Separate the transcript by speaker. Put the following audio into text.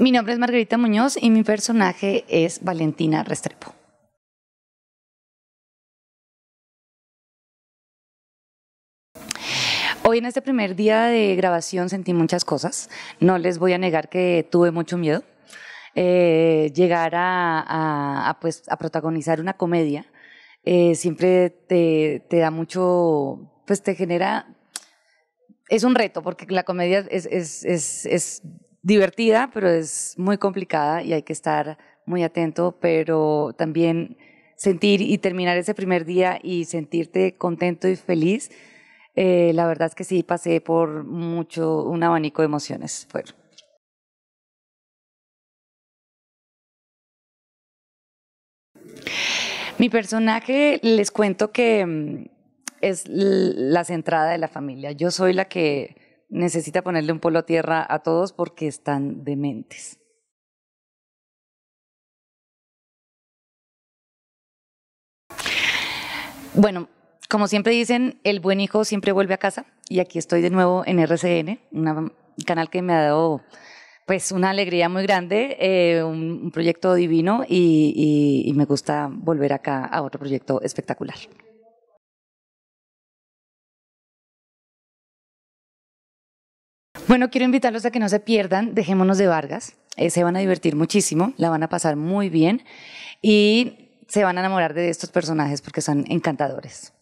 Speaker 1: Mi nombre es Margarita Muñoz y mi personaje es Valentina Restrepo. Hoy en este primer día de grabación sentí muchas cosas. No les voy a negar que
Speaker 2: tuve mucho miedo. Eh, llegar pues, a, protagonizar una comedia eh, siempre te, da mucho, pues te genera... Es un reto porque la comedia es divertida, pero es muy complicada y hay que estar muy atento, pero también sentir y terminar ese primer día y sentirte contento y feliz, eh, la
Speaker 1: verdad es que sí pasé por mucho, un abanico de emociones. Mi personaje, les cuento que mm, es la centrada de la familia. Yo soy la que necesita ponerle un polo a tierra a todos porque están dementes. Bueno, como siempre dicen, el buen hijo siempre vuelve a casa
Speaker 2: y aquí estoy de nuevo en RCN, un canal que me ha dado pues, una alegría muy grande, eh, un, proyecto divino y me gusta volver
Speaker 1: acá a otro proyecto espectacular. Bueno, quiero invitarlos a que no se pierdan, dejémonos de Vargas,
Speaker 2: eh, se van a divertir muchísimo, la van a pasar muy bien y se van a enamorar de estos personajes porque son encantadores.